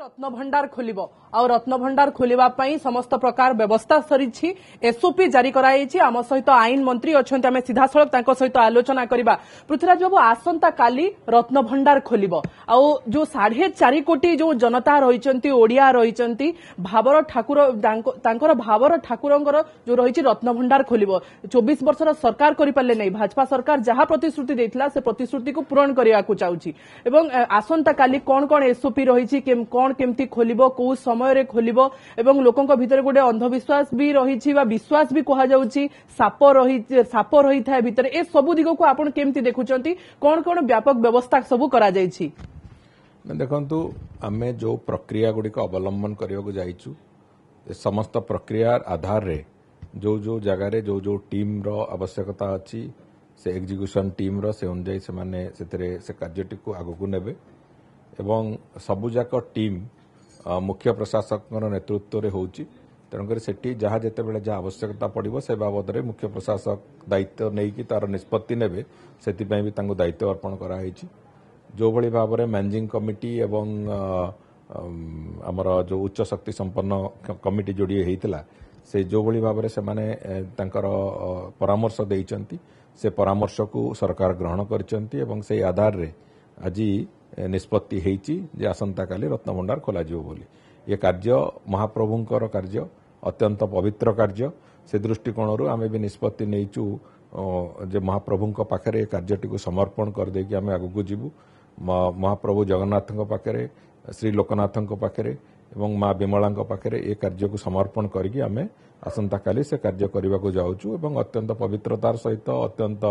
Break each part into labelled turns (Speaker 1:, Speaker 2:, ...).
Speaker 1: রত্নভণ্ডার খোলব আত্নভণ্ডার খোলা সমস্ত প্রকার ব্যবস্থা সরিছি এসওপি জারি করা হয়েছে আমার সহ আইন মন্ত্রী অনেক আমি সিধাসলখ তাঁর সহ আলোচনা করা পৃথ্বীরাজ বাবু আসন্তকালি রত্নভণ্ডার খোলব আউ সাড়ে চারি কোটি যে জনতা রয়েছেন ওড়িয়া রয়েছেন ভাবর ঠাকুর তাঁর ভাবর ঠাকুরঙ্কর যে রয়েছে রত্নভণ্ডার খোলব চব্বিশ বর্ষর সরকার করে পারে না ভাজপা সরকার যা প্রতিশ্রুতি দিয়েছিল সে প্রতিশ্রুতি পূরণ করা চাহুছি এবং আসন্তকালি কণ কণ এসওপি রয়েছে কম କ'ଣ କେମିତି ଖୋଲିବ କୋଉ ସମୟରେ ଖୋଲିବ ଏବଂ ଲୋକଙ୍କ ଭିତରେ ଗୋଟେ ଅନ୍ଧବିଶ୍ୱାସ ବି ରହିଛି ବା ବିଶ୍ୱାସ ବି କୁହାଯାଉଛି ସାପ ରହି ସାପ ରହିଥାଏ ଭିତରେ ଏ ସବୁ ଦିଗକୁ ଆପଣ କେମିତି ଦେଖୁଛନ୍ତି କ'ଣ କ'ଣ ବ୍ୟାପକ ବ୍ୟବସ୍ଥା ସବୁ କରାଯାଇଛି
Speaker 2: ଦେଖନ୍ତୁ ଆମେ ଯେଉଁ ପ୍ରକ୍ରିୟା ଗୁଡ଼ିକ ଅବଲମ୍ବନ କରିବାକୁ ଯାଇଛୁ ସମସ୍ତ ପ୍ରକ୍ରିୟା ଆଧାରରେ ଯେଉଁ ଯେଉଁ ଜାଗାରେ ଯେଉଁ ଯେଉଁ ଟିମ୍ର ଆବଶ୍ୟକତା ଅଛି ସେ ଏକ୍ଜିକ୍ୟୁସନ୍ ଟିମ୍ର ସେ ଅନୁଯାୟୀ ସେମାନେ ସେଥିରେ ସେ କାର୍ଯ୍ୟଟିକୁ ଆଗକୁ ନେବେ ଏବଂ ସବୁଯାକ ଟିମ୍ ମୁଖ୍ୟ ପ୍ରଶାସକଙ୍କର ନେତୃତ୍ୱରେ ହେଉଛି ତେଣୁକରି ସେଠି ଯାହା ଯେତେବେଳେ ଯାହା ଆବଶ୍ୟକତା ପଡ଼ିବ ସେ ବାବଦରେ ମୁଖ୍ୟ ପ୍ରଶାସକ ଦାୟିତ୍ୱ ନେଇକି ତା'ର ନିଷ୍ପଭି ନେବେ ସେଥିପାଇଁ ବି ତାଙ୍କୁ ଦାୟିତ୍ୱ ଅର୍ପଣ କରାଯାଇଛି ଯେଉଁଭଳି ଭାବରେ ମ୍ୟାନେଜିଂ କମିଟି ଏବଂ ଆମର ଯେଉଁ ଉଚ୍ଚଶକ୍ତି ସମ୍ପନ୍ନ କମିଟି ଯୋଡ଼ିଏ ହୋଇଥିଲା ସେ ଯେଉଁଭଳି ଭାବରେ ସେମାନେ ତାଙ୍କର ପରାମର୍ଶ ଦେଇଛନ୍ତି ସେ ପରାମର୍ଶକୁ ସରକାର ଗ୍ରହଣ କରିଛନ୍ତି ଏବଂ ସେହି ଆଧାରରେ ଆଜି निष्पत्ति आसंता का रत्नभंडार खोल ये कार्य महाप्रभु कार्य अत्यंत पवित्र कार्य से दृष्टिकोण आम भी निष्पत्ति नहींचू महाप्रभु पाखे कार्यटी समर्पण कर देखिए आम आगे जीव महाप्रभु जगन्नाथ पाखे श्री लोकनाथ ଏବଂ ମା ବିମଳାଙ୍କ ପାଖରେ ଏ କାର୍ଯ୍ୟକୁ ସମର୍ପଣ କରିକି ଆମେ ଆସନ୍ତାକାଲି ସେ କାର୍ଯ୍ୟ କରିବାକୁ ଯାଉଛୁ ଏବଂ ଅତ୍ୟନ୍ତ ପବିତ୍ରତାର ସହିତ ଅତ୍ୟନ୍ତ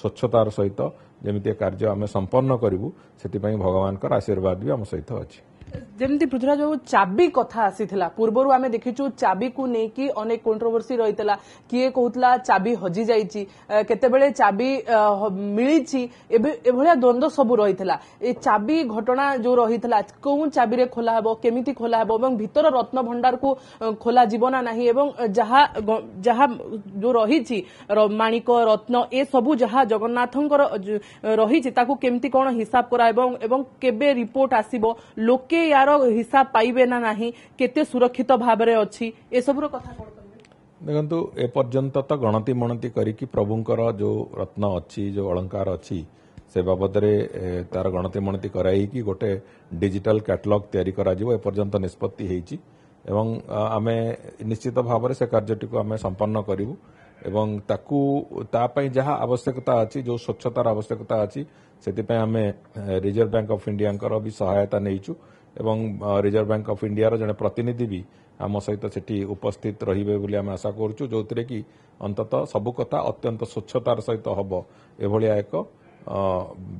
Speaker 2: ସ୍ୱଚ୍ଛତାର ସହିତ ଯେମିତି ଏ କାର୍ଯ୍ୟ ଆମେ ସମ୍ପନ୍ନ କରିବୁ ସେଥିପାଇଁ ଭଗବାନଙ୍କର ଆଶୀର୍ବାଦ ବି ଆମ ସହିତ ଅଛି
Speaker 1: ଯେମିତି ପୃଥ୍ୱୀରାଜ ବାବୁ ଚାବି କଥା ଆସିଥିଲା ପୂର୍ବରୁ ଆମେ ଦେଖିଛୁ ଚାବିକୁ ନେଇକି ଅନେକ କଣ୍ଟ୍ରୋଭର୍ସି ରହିଥିଲା କିଏ କହୁଥିଲା ଚାବି ହଜିଯାଇଛି କେତେବେଳେ ଚାବି ମିଳିଛି ଏବେ ଏଭଳିଆ ଦ୍ୱନ୍ଦ୍ୱ ସବୁ ରହିଥିଲା ଏ ଚାବି ଘଟଣା ଯୋଉ ରହିଥିଲା କେଉଁ ଚାବିରେ ଖୋଲା ହେବ କେମିତି ଖୋଲା ହେବ ଏବଂ ଭିତର ରତ୍ନ ଭଣ୍ଡାରକୁ ଖୋଲାଯିବ ନା ନାହିଁ ଏବଂ ଯାହା ଯାହା ଯୋଉ ରହିଛି ମାଣିକ ରତ୍ନ ଏସବୁ ଯାହା ଜଗନ୍ନାଥଙ୍କର ରହିଛି ତାକୁ କେମିତି କ'ଣ ହିସାବ କରା ଏବଂ କେବେ ରିପୋର୍ଟ ଆସିବ ଲୋକେ ୟା ତାର ହିସାବ ପାଇବେ ନା ନାହିଁ କେତେ ସୁରକ୍ଷିତ ଭାବରେ ଅଛି ଏସବୁର କଥା
Speaker 2: ଦେଖନ୍ତୁ ଏପର୍ଯ୍ୟନ୍ତ ତ ଗଣତି ମଣତି କରିକି ପ୍ରଭୁଙ୍କର ଯେଉଁ ରତ୍ନ ଅଛି ଯେଉଁ ଅଳଙ୍କାର ଅଛି ସେ ବାବଦରେ ତାର ଗଣତି ମଣତି କରାଇକି ଗୋଟେ ଡିଜିଟାଲ କ୍ୟାଟଲଗ୍ ତିଆରି କରାଯିବ ଏପର୍ଯ୍ୟନ୍ତ ନିଷ୍ପତ୍ତି ହେଇଛି ଏବଂ ଆମେ ନିଶ୍ଚିତ ଭାବରେ ସେ କାର୍ଯ୍ୟଟିକୁ ଆମେ ସମ୍ପନ୍ନ କରିବୁ ଏବଂ ତାକୁ ତା ପାଇଁ ଯାହା ଆବଶ୍ୟକତା ଅଛି ଯେଉଁ ସ୍ୱଚ୍ଛତାର ଆବଶ୍ୟକତା ଅଛି ସେଥିପାଇଁ ଆମେ ରିଜର୍ଭ ବ୍ୟାଙ୍କ ଅଫ୍ ଇଣ୍ଡିଆଙ୍କର ବି ସହାୟତା ନେଇଛୁ ଏବଂ ରିଜର୍ଭ ବ୍ୟାଙ୍କ ଅଫ୍ ଇଣ୍ଡିଆର ଜଣେ ପ୍ରତିନିଧି ବି ଆମ ସହିତ ସେଠି ଉପସ୍ଥିତ ରହିବେ ବୋଲି ଆମେ ଆଶା କରୁଛୁ ଯେଉଁଥିରେ କି ଅନ୍ତତଃ ସବୁ କଥା ଅତ୍ୟନ୍ତ ସ୍ୱଚ୍ଛତାର ସହିତ ହେବ ଏଭଳିଆ ଏକ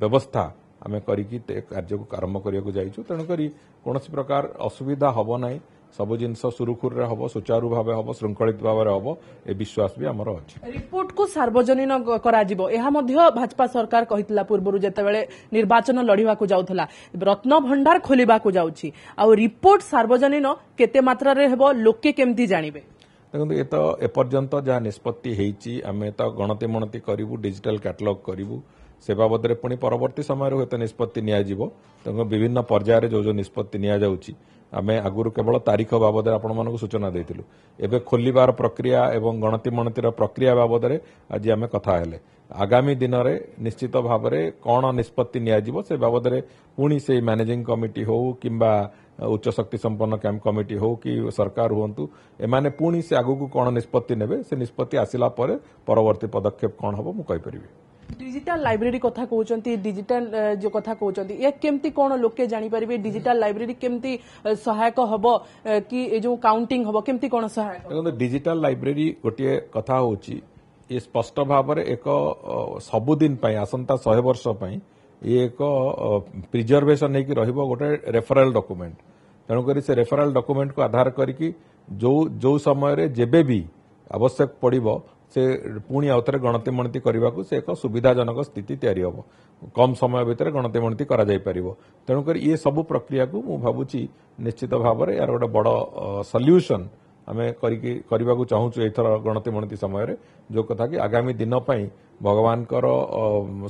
Speaker 2: ବ୍ୟବସ୍ଥା ଆମେ କରିକି କାର୍ଯ୍ୟକୁ ଆରମ୍ଭ କରିବାକୁ ଯାଇଛୁ ତେଣୁକରି କୌଣସି ପ୍ରକାର ଅସୁବିଧା ହେବ ନାହିଁ ସବୁ ଜିନିଷ ସୁରୁଖୁରୁରେ ହବ ସୁଚାରୁ ଭାବେ ହବ ଶୃଙ୍ଖଳିତ ଭାବରେ ହବ ଏ ବିଶ୍ୱାସ ବି ଆମର ଅଛି
Speaker 1: ରିପୋର୍ଟକୁ ସାର୍ବଜନୀନ କରାଯିବ ଏହା ମଧ୍ୟ ଭାଜପା ସରକାର କହିଥିଲା ପୂର୍ବରୁ ଯେତେବେଳେ ନିର୍ବାଚନ ଲଢ଼ିବାକୁ ଯାଉଥିଲା ରତ୍ନ ଭଣ୍ଡାର ଖୋଲିବାକୁ ଯାଉଛି ଆଉ ରିପୋର୍ଟ ସାର୍ବଜନୀନ କେତେ ମାତ୍ରାରେ ହେବ ଲୋକେ କେମିତି ଜାଣିବେ
Speaker 2: ଦେଖନ୍ତୁ ଏ ତ ଏପର୍ଯ୍ୟନ୍ତ ଯାହା ନିଷ୍ପତ୍ତି ହେଇଛି ଆମେ ତ ଗଣତି ମଣତି କରିବୁ ଡିଜିଟାଲ କ୍ୟାଟଲଗ୍ କରିବୁ ସେ ବାବଦରେ ପୁଣି ପରବର୍ତ୍ତୀ ସମୟରେ ହୁଏତ ନିଷ୍ପତ୍ତି ନିଆଯିବ ତେଣୁ ବିଭିନ୍ନ ପର୍ଯ୍ୟାୟରେ ଯେଉଁ ଯେଉଁ ନିଷ୍ପତ୍ତି ନିଆଯାଉଛି ଆମେ ଆଗରୁ କେବଳ ତାରିଖ ବାବଦରେ ଆପଣମାନଙ୍କୁ ସୂଚନା ଦେଇଥିଲୁ ଏବେ ଖୋଲିବାର ପ୍ରକ୍ରିୟା ଏବଂ ଗଣତି ମଣତିର ପ୍ରକ୍ରିୟା ବାବଦରେ ଆଜି ଆମେ କଥା ହେଲେ ଆଗାମୀ ଦିନରେ ନିଶ୍ଚିତ ଭାବରେ କ'ଣ ନିଷ୍ପତ୍ତି ନିଆଯିବ ସେ ବାବଦରେ ପୁଣି ସେଇ ମ୍ୟାନେଜିଂ କମିଟି ହେଉ କିମ୍ବା ଉଚ୍ଚ ଶକ୍ତି ସମ୍ପନ୍ନ କ୍ୟାମ୍ପ କମିଟି ହେଉ କି ସରକାର ହୁଅନ୍ତୁ ଏମାନେ ପୁଣି ସେ ଆଗକୁ କ'ଣ ନିଷ୍ପତ୍ତି ନେବେ ସେ ନିଷ୍ପତ୍ତି ଆସିଲା ପରେ ପରବର୍ତ୍ତୀ ପଦକ୍ଷେପ କ'ଣ ହେବ ମୁଁ କହିପାରିବି
Speaker 1: डिजिटल लाइब्रेरी कथा कहते डिजिटल जो कथा कहते केमती कौन लोके जापरेंगे डिजिटल लाइब्रेरी केमती सहायक हम कि जो काउंटिंग हम कम कौन सहायक
Speaker 2: डिजिटल लाइब्रेरी गोटे कथा हूँ ये स्पष्ट भाव एक सबुदिन आसंता शहे वर्षपाई ये एक प्रिजर्भेसन नहीं रही गोटे रेफरल डक्यूमेंट तेणुक से रेफरल डक्यूमेंट को आधार करो समय जेबी आवश्यक पड़ ସେ ପୁଣି ଆଉ ଥରେ ଗଣତି ମଣତି କରିବାକୁ ସେ ଏକ ସୁବିଧାଜନକ ସ୍ଥିତି ତିଆରି ହେବ କମ୍ ସମୟ ଭିତରେ ଗଣତି ମଣତି କରାଯାଇପାରିବ ତେଣୁକରି ଏ ସବୁ ପ୍ରକ୍ରିୟାକୁ ମୁଁ ଭାବୁଛି ନିଶ୍ଚିତ ଭାବରେ ଏହାର ଗୋଟେ ବଡ଼ ସଲ୍ୟୁସନ୍ ଆମେ କରିକି କରିବାକୁ ଚାହୁଁଛୁ ଏଥର ଗଣତି ମଣତି ସମୟରେ ଯେଉଁ କଥାକି ଆଗାମୀ ଦିନ ପାଇଁ ଭଗବାନଙ୍କର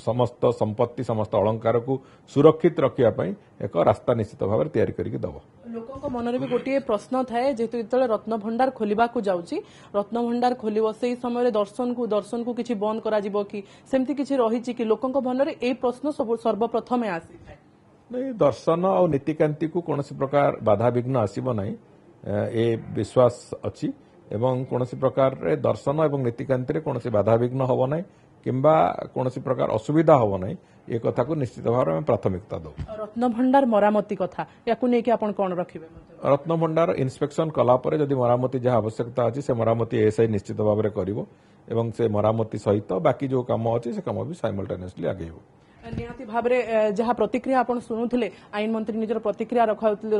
Speaker 2: ସମସ୍ତ ସମ୍ପତ୍ତି ସମସ୍ତ ଅଳଙ୍କାରକୁ ସୁରକ୍ଷିତ ରଖିବା ପାଇଁ ଏକ ରାସ୍ତା ନିଶ୍ଚିତ ଭାବରେ ତିଆରି କରିକି ଦେବ
Speaker 1: ଲୋକଙ୍କ ମନରେ ବି ଗୋଟିଏ ପ୍ରଶ୍ନ ଥାଏ ଯେହେତୁ ଯେତେବେଳେ ରତ୍ନଭଣ୍ଡାର ଖୋଲିବାକୁ ଯାଉଛି ରତ୍ନଭଣ୍ଡାର ଖୋଲିବ ସେହି ସମୟରେ ଦର୍ଶନକୁ ଦର୍ଶନକୁ କିଛି ବନ୍ଦ କରାଯିବ କି ସେମିତି କିଛି ରହିଛି କି ଲୋକଙ୍କ ମନରେ ଏହି ପ୍ରଶ୍ନ ସର୍ବପ୍ରଥମେ ଆସିଥାଏ ନାଇଁ
Speaker 2: ଦର୍ଶନ ଆଉ ନୀତିକାନ୍ତିକୁ କୌଣସି ପ୍ରକାର ବାଧାବିଘ୍ନ ଆସିବ ନାହିଁ ଏ ବିଶ୍ୱାସ ଅଛି ଏବଂ କୌଣସି ପ୍ରକାରରେ ଦର୍ଶନ ଏବଂ ନୀତିକାନ୍ତିରେ କୌଣସି ବାଧାବିଘ୍ନ ହେବ ନାହିଁ কিংবা কোণী প্রকার অসুবিধা হব না এ কথা নিশ্চিত ভাবে আমি প্রাথমিকতা দেব
Speaker 1: রত্নভণ্ডার মরামতি কথা ইয়াকে আপনার কোণ রাখবে
Speaker 2: রত্নভণ্ডার ইন্সপেকশন কলাপরে যদি মরামতি যা আবশ্যকতা আছে সে মরামতি এএসআই নিশ্চিত ভাবে করব এবং সে মরামতি সহিত বাকি যে কাম অছে সে কাম বি সাইমলটেনিয়সলি আগেইব
Speaker 1: ନିହାତି ଭାବରେ ଯାହା ପ୍ରତିକ୍ରିୟା ଆପଣ ଶୁଣୁଥିଲେ ଆଇନ ମନ୍ତ୍ରୀ ନିଜର ପ୍ରତିକ୍ରିୟା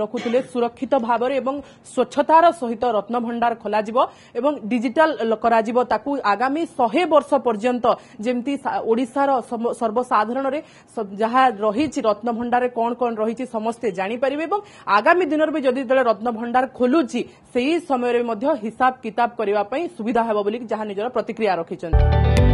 Speaker 1: ରଖୁଥିଲେ ସୁରକ୍ଷିତ ଭାବରେ ଏବଂ ସ୍ୱଚ୍ଛତାର ସହିତ ରତ୍ନଭଣ୍ଡାର ଖୋଲାଯିବ ଏବଂ ଡିଜିଟାଲ କରାଯିବ ତାକୁ ଆଗାମୀ ଶହେ ବର୍ଷ ପର୍ଯ୍ୟନ୍ତ ଯେମିତି ଓଡ଼ିଶାର ସର୍ବସାଧାରଣରେ ଯାହା ରହିଛି ରତ୍ନଭଣ୍ଡାରରେ କ'ଣ କ'ଣ ରହିଛି ସମସ୍ତେ ଜାଣିପାରିବେ ଏବଂ ଆଗାମୀ ଦିନରେ ବି ଯଦି ଯେତେବେଳେ ରତ୍ନଭଣ୍ଡାର ଖୋଲୁଛି ସେହି ସମୟରେ ମଧ୍ୟ ହିସାବ କିତାବ କରିବା ପାଇଁ ସୁବିଧା ହେବ ବୋଲି ଯାହା ନିଜର ପ୍ରତିକ୍ରିୟା ରଖିଛନ୍ତି